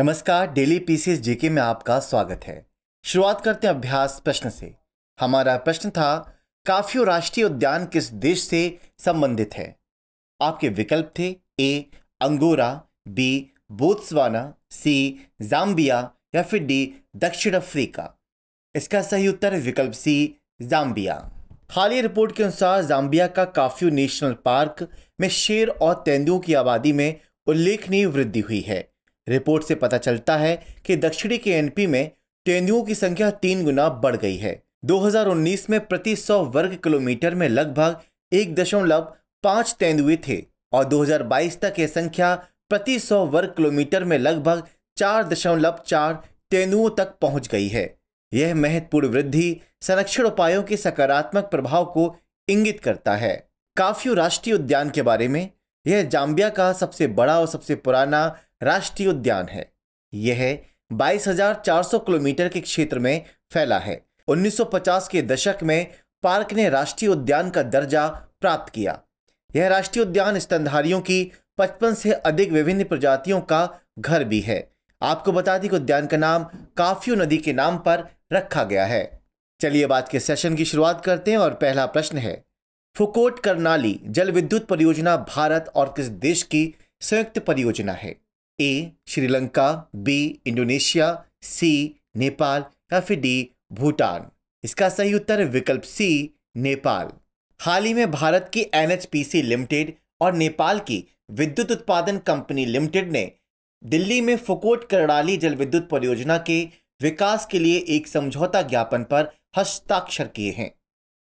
नमस्कार daily PCS जेके में आपका स्वागत है शुरुआत करते हैं अभ्यास प्रश्न से हमारा प्रश्न था काफियो राष्ट्रीय उद्यान किस देश से संबंधित है आपके विकल्प थे A Angola B Botswana C Zambia या फिर डी दक्षिण अफ्रीका इसका सही उत्तर विकल्प सी जाम्बिया ही रिपोर्ट के अनुसार जाम्बिया का काफ्यू नेशनल पार्क में शेर और तेंदुओं की आबादी में उल्लेखनीय वृद्धि हुई है रिपोर्ट से पता चलता है कि दक्षिणी के एनपी में तेंदुओं की संख्या तीन गुना बढ़ गई है 2019 में प्रति 100 वर्ग किलोमीटर में लगभग एक दशमलव पांच तेंदुए थे और 2022 तक ये संख्या प्रति 100 वर्ग किलोमीटर में लगभग चार दशमलव चार तेंदुओं तक पहुंच गई है यह महत्वपूर्ण वृद्धि संरक्षण उपायों के सकारात्मक प्रभाव को इंगित करता है काफ्यू राष्ट्रीय उद्यान के बारे में यह जाम्बिया का सबसे बड़ा और सबसे पुराना राष्ट्रीय उद्यान है यह 22,400 किलोमीटर के क्षेत्र में फैला है 1950 के दशक में पार्क ने राष्ट्रीय उद्यान का दर्जा प्राप्त किया यह राष्ट्रीय उद्यान स्तनधारियों की 55 से अधिक विभिन्न प्रजातियों का घर भी है आपको बता दें कि उद्यान का नाम काफियो नदी के नाम पर रखा गया है चलिए बात के सेशन की शुरुआत करते हैं और पहला प्रश्न है फुकोट करनाली जल विद्युत परियोजना भारत और किस देश की संयुक्त परियोजना है A Sri Lanka B Indonesia C Nepal या फिर डी भूटान इसका सही उत्तर है विकल्प सी नेपाल हाल ही में भारत की एनएचपीसी लिमिटेड और नेपाल की विद्युत उत्पादन कंपनी लिमिटेड ने दिल्ली में फुकोट करड़ाली जल विद्युत परियोजना के विकास के लिए एक समझौता ज्ञापन पर हस्ताक्षर किए हैं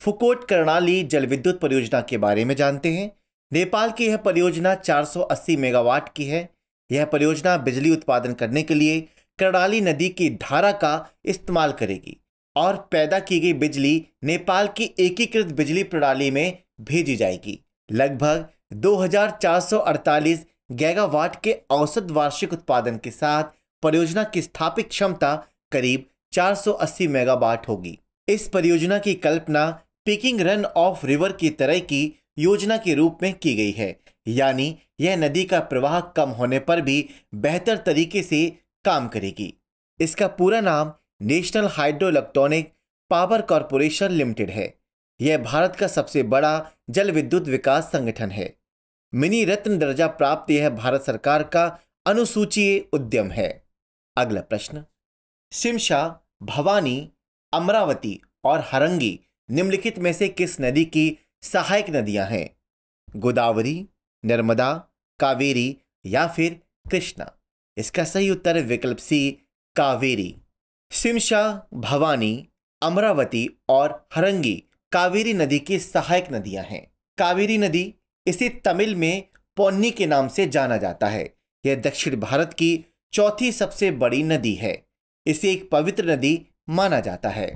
फुकोट करणाली जल विद्युत परियोजना के बारे में जानते हैं नेपाल की यह परियोजना 480 मेगावाट की है यह परियोजना बिजली उत्पादन करने के लिए कर्णाली नदी की धारा का इस्तेमाल करेगी और पैदा की गई बिजली नेपाल की एकीकृत बिजली प्रणाली में भेजी जाएगी लगभग 2448 गैगावाट के औसत वार्षिक उत्पादन के साथ परियोजना की स्थापित क्षमता करीब 480 मेगावाट होगी इस परियोजना की कल्पना पिकिंग रन ऑफ रिवर की तरह की योजना के रूप में की गई है यानी यह नदी का प्रवाह कम होने पर भी बेहतर तरीके से काम करेगी इसका पूरा नाम national hydro electronic power corporation limited है यह भारत का सबसे बड़ा जल विद्युत विकास संगठन है मिनी रत्न दर्जा प्राप्त यह भारत सरकार का अनुसूचीय उद्यम है अगला प्रश्न शिमशा भवानी अमरावती और हरंगी निम्नलिखित में से किस नदी की सहायक नदियां हैं गोदावरी नर्मदा कावेरी या फिर कृष्णा इसका सही उत्तर है विकल्प सी कावेरी सिमशा भवानी अमरावती और हरंगी कावेरी नदी की सहायक नदियां हैं कावेरी नदी इसे तमिल में पौन्नी के नाम से जाना जाता है यह दक्षिण भारत की चौथी सबसे बड़ी नदी है इसे एक पवित्र नदी माना जाता है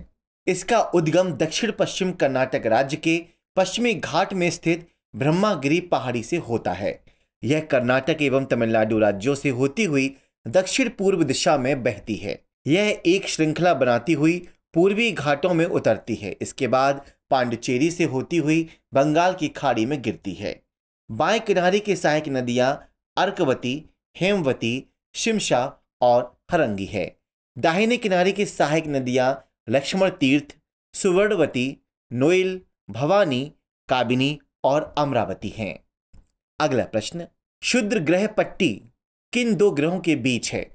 इसका उद्गम दक्षिण पश्चिम कर्नाटक राज्य के पश्चिमी घाट में स्थित ब्रह्मागिरी पहाड़ी से होता है यह कर्नाटक एवं तमिलनाडु राज्यों से होती हुई दक्षिण पूर्व दिशा में बहती है यह एक श्रृंखला बनाती हुई पूर्वी घाटों में उतरती है इसके बाद पांडुचेरी से होती हुई बंगाल की खाड़ी में गिरती है बाएं किनारे की सहायक नदियां अर्कवती हेमवती शिमशा और हरंगी है दाहिने किनारे की सहायक नदियां लक्ष्मण तीर्थ सुवर्णवती नोएल भवानी काबिनी और अमरावती हैं अगला प्रश्न शुद्र ग्रह पट्टी किन दो ग्रहों के बीच है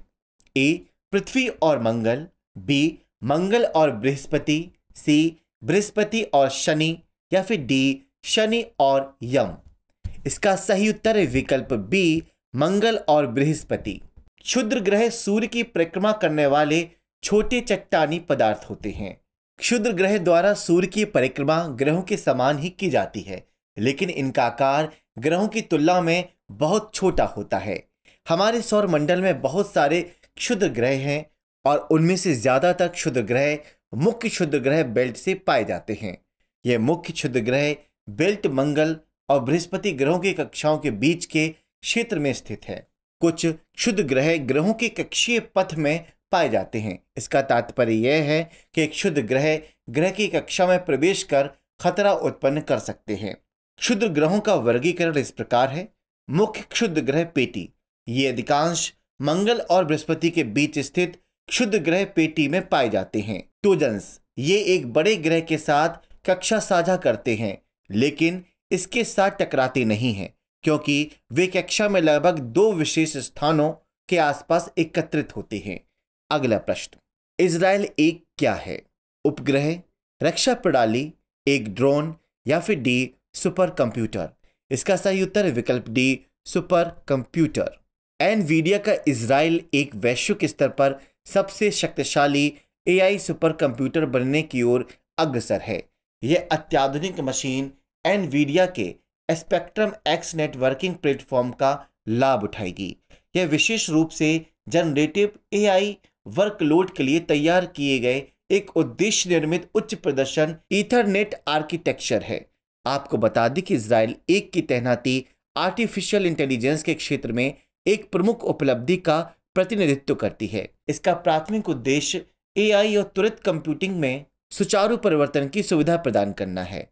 ए पृथ्वी और मंगल बी मंगल और बृहस्पति सी बृहस्पति और शनि या फिर डी शनि और यम इसका सही उत्तर है विकल्प बी मंगल और बृहस्पति क्षुद्र ग्रह सूर्य की परिक्रमा करने वाले छोटे चट्टानी पदार्थ होते हैं क्षुद्र ग्रह द्वारा सूर्य की परिक्रमा ग्रहों के समान ही की जाती है लेकिन इनका आकार ग्रहों की तुलना में बहुत छोटा होता है हमारे सौर मंडल में बहुत सारे क्षुद्र ग्रह हैं और उनमें से ज़्यादातर क्षुद्र ग्रह मुख्य क्षुद्र ग्रह बेल्ट से पाए जाते हैं ये मुख्य क्षुद्र ग्रह बेल्ट मंगल और बृहस्पति ग्रहों की कक्षाओं के बीच के क्षेत्र में स्थित है कुछ क्षुद्र ग्रह ग्रहों के कक्षीय पथ में पाए जाते हैं इसका तात्पर्य यह है कि क्षुद्र ग्रह ग्रह की कक्षा में प्रवेश कर खतरा उत्पन्न कर सकते हैं क्षुद्र ग्रहों का वर्गीकरण इस प्रकार है मुख्य क्षुद्र ग्रह पेटी ये अधिकांश मंगल और बृहस्पति के बीच स्थित क्षुद्र ग्रह पेटी में पाए जाते हैं ट्यूजन्स ये एक बड़े ग्रह के साथ कक्षा साझा करते हैं लेकिन इसके साथ टकराते नहीं हैं क्योंकि वे कक्षा में लगभग दो विशेष स्थानों के आसपास एकत्रित होते हैं अगला प्रश्न इसराइल एक क्या है उपग्रह रक्षा प्रणाली एक ड्रोन या फिर डी सुपर कंप्यूटर इसका सही उत्तर विकल्प डी सुपर कंप्यूटर एनवीडिया का इसराइल एक वैश्विक स्तर पर सबसे शक्तिशाली एआई सुपर कंप्यूटर बनने की ओर अग्रसर है यह अत्याधुनिक मशीन एनवीडिया के स्पेक्ट्रम एक्स नेटवर्किंग प्लेटफॉर्म का लाभ उठाएगी यह विशेष रूप से जनरेटिव एआई वर्कलोड के लिए तैयार किए गए एक उद्देश्य निर्मित उच्च प्रदर्शन ईथरनेट आर्किटेक्चर है आपको बता दें कि इसराइल एक की तैनाती आर्टिफिशियल इंटेलिजेंस के क्षेत्र में एक प्रमुख उपलब्धि का प्रतिनिधित्व करती है इसका प्राथमिक उद्देश्य एआई और त्वरित कंप्यूटिंग में सुचारू परिवर्तन की सुविधा प्रदान करना है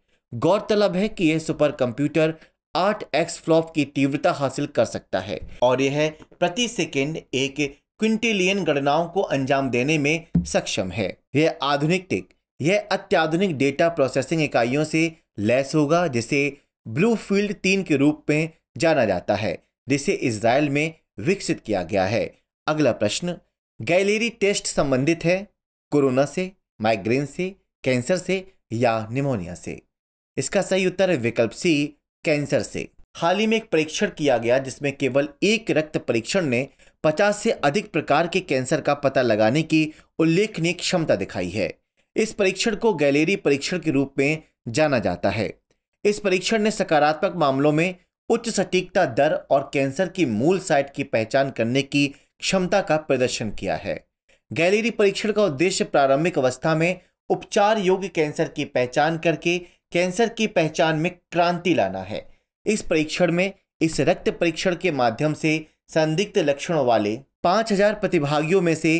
गौरतलब है कि यह सुपर कंप्यूटर आठ एक्स फ्लॉप की तीव्रता हासिल कर सकता है और यह प्रति सेकेंड एक क्विंटिलियन गणनाओं को अंजाम देने में सक्षम है यह आधुनिक टिक यह अत्याधुनिक डेटा प्रोसेसिंग इकाइयों से लैस होगा जिसे ब्लू फील्ड तीन के रूप में जाना जाता है जिसे इसराइल में विकसित किया गया है अगला प्रश्न गैलेरी टेस्ट संबंधित है कोरोना से माइग्रेन से कैंसर से या निमोनिया से इसका सही उत्तर है विकल्प सी कैंसर से हाल ही में एक परीक्षण किया गया जिसमें केवल एक रक्त परीक्षण ने 50 से अधिक प्रकार के कैंसर का पता लगाने की उल्लेखनीय क्षमता दिखाई है इस परीक्षण को गैलेरी परीक्षण के रूप में जाना जाता है इस परीक्षण ने सकारात्मक मामलों में उच्च सटीकता दर और कैंसर की मूल साइट की पहचान करने की क्षमता का प्रदर्शन किया है गैलेरी परीक्षण का उद्देश्य प्रारंभिक अवस्था में उपचार योग्य कैंसर की पहचान करके कैंसर की पहचान में क्रांति लाना है इस परीक्षण में इस रक्त परीक्षण के माध्यम से संदिग्ध लक्षणों वाले 5000 प्रतिभागियों में से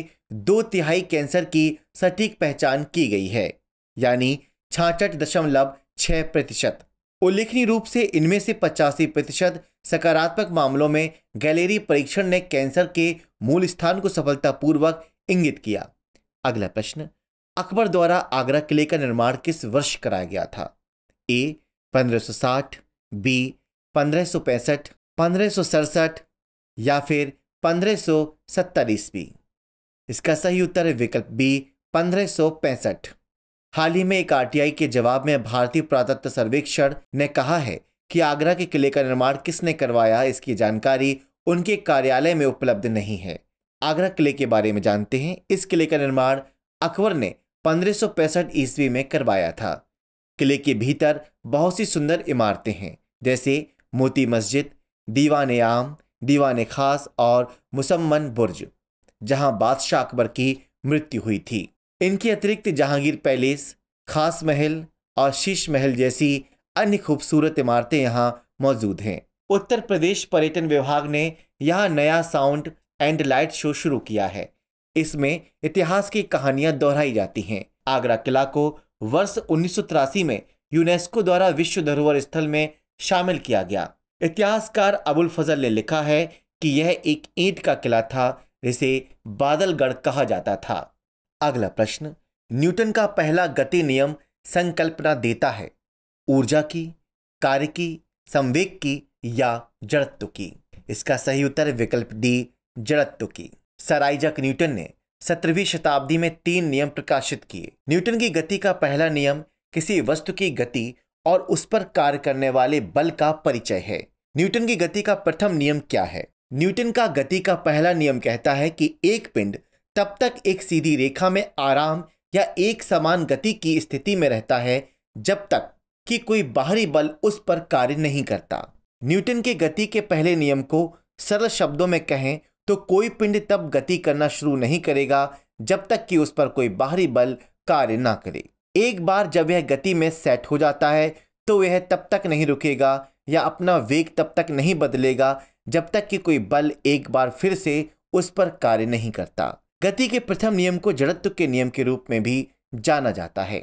दो तिहाई कैंसर की सटीक पहचान की गई है यानी छाछठ दशमलव छः प्रतिशत उल्लेखनीय रूप से इनमें से पचासी प्रतिशत सकारात्मक मामलों में गैलेरी परीक्षण ने कैंसर के मूल स्थान को सफलतापूर्वक इंगित किया अगला प्रश्न अकबर द्वारा आगरा किले का निर्माण किस वर्ष कराया गया था ए 1560, बी पंद्रह सौ पैंसठ पंद्रह सड़सठ या फिर पंद्रह सौ ईस्वी इसका सही उत्तर है विकल्प बी पंद्रह सौ पैंसठ हाल ही में एक आरटीआई के जवाब में भारतीय पुरातत्व सर्वेक्षण ने कहा है कि आगरा के किले का निर्माण किसने करवाया इसकी जानकारी उनके कार्यालय में उपलब्ध नहीं है आगरा किले के बारे में जानते हैं इस किले का निर्माण अकबर ने पंद्रह ईस्वी में करवाया था किले के भीतर बहुत सी सुंदर इमारतें हैं जैसे मोती मस्जिद दीवान आम दीवान खास और मुसम्मन बुर्ज जहां बादशाह अकबर की मृत्यु हुई थी इनके अतिरिक्त जहांगीर पैलेस खास महल और शीश महल जैसी अन्य खूबसूरत इमारतें यहाँ मौजूद हैं उत्तर प्रदेश पर्यटन विभाग ने यहाँ नया साउंड एंड लाइट शो शुरू किया है इसमें इतिहास की कहानियां दोहराई जाती हैं आगरा किला को वर्ष उन्नीस में यूनेस्को द्वारा विश्व धरोहर स्थल में शामिल किया गया इतिहासकार अबुल फजल ने लिखा है कि यह एक ईंट का किला था जिसे बादलगढ़ कहा जाता था अगला प्रश्न न्यूटन का पहला गति नियम संकल्पना देता है ऊर्जा की कार्य की संवेग की या जड़त्व की इसका सही उत्तर विकल्प डी जड़त्व की सर आइजक न्यूटन ने सत्रहवीं शताब्दी में तीन नियम प्रकाशित किए न्यूटन की गति का पहला नियम किसी वस्तु की गति और उस पर कार्य करने वाले बल का परिचय है न्यूटन की गति का प्रथम नियम क्या है न्यूटन का गति का पहला नियम कहता है कि एक पिंड तब तक एक सीधी रेखा में आराम या एक समान गति की स्थिति में रहता है जब तक कि कोई बाहरी बल उस पर कार्य नहीं करता न्यूटन के गति के पहले नियम को सरल शब्दों में कहें तो कोई पिंड तब गति करना शुरू नहीं करेगा जब तक कि उस पर कोई बाहरी बल कार्य ना करे एक बार जब यह गति में सेट हो जाता है तो यह तब तक नहीं रुकेगा या अपना वेग तब तक नहीं बदलेगा जब तक कि कोई बल एक बार फिर से उस पर कार्य नहीं करता गति के प्रथम नियम को जड़त्व के नियम के रूप में भी जाना जाता है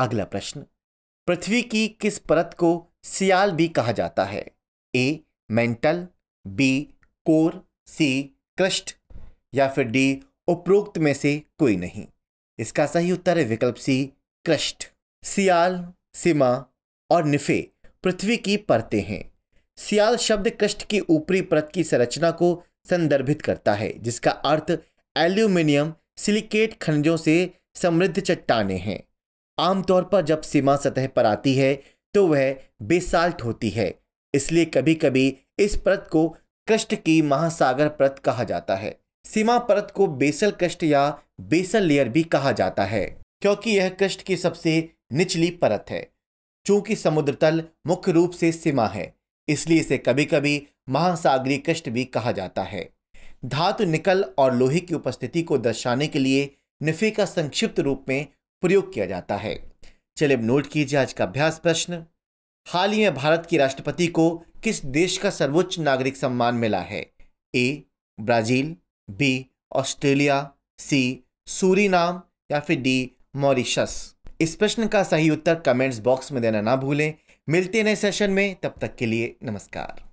अगला प्रश्न पृथ्वी की किस परत को सियाल भी कहा जाता है A mantle B core C crust या फिर डी उपरोक्त में से कोई नहीं इसका सही उत्तर है विकल्प सी क्रस्ट सियाल सीमा और निफे पृथ्वी की परतें हैं सियाल शब्द कष्ट की ऊपरी परत की संरचना को संदर्भित करता है जिसका अर्थ एल्यूमिनियम सिलिकेट खनिजों से समृद्ध चट्टाने हैं आमतौर पर जब सीमा सतह पर आती है तो वह बेसाल्ट होती है इसलिए कभी कभी इस परत को कष्ट की महासागर परत कहा जाता है सीमा परत को बेसल कष्ट या बेसल लेयर भी कहा जाता है क्योंकि यह कष्ट की सबसे निचली परत है चूंकि समुद्र तल मुख्य रूप से सीमा है इसलिए इसे कभी कभी महासागरी कष्ट भी कहा जाता है धातु निकल और लोहे की उपस्थिति को दर्शाने के लिए निफे का संक्षिप्त रूप में प्रयोग किया जाता है चलिए अब नोट कीजिए आज का अभ्यास प्रश्न हाल ही में भारत की राष्ट्रपति को किस देश का सर्वोच्च नागरिक सम्मान मिला है A Brazil B Australia C Suriname या फिर डी मॉरिशस इस प्रश्न का सही उत्तर कमेंट्स बॉक्स में देना ना भूलें मिलते नए सेशन में तब तक के लिए नमस्कार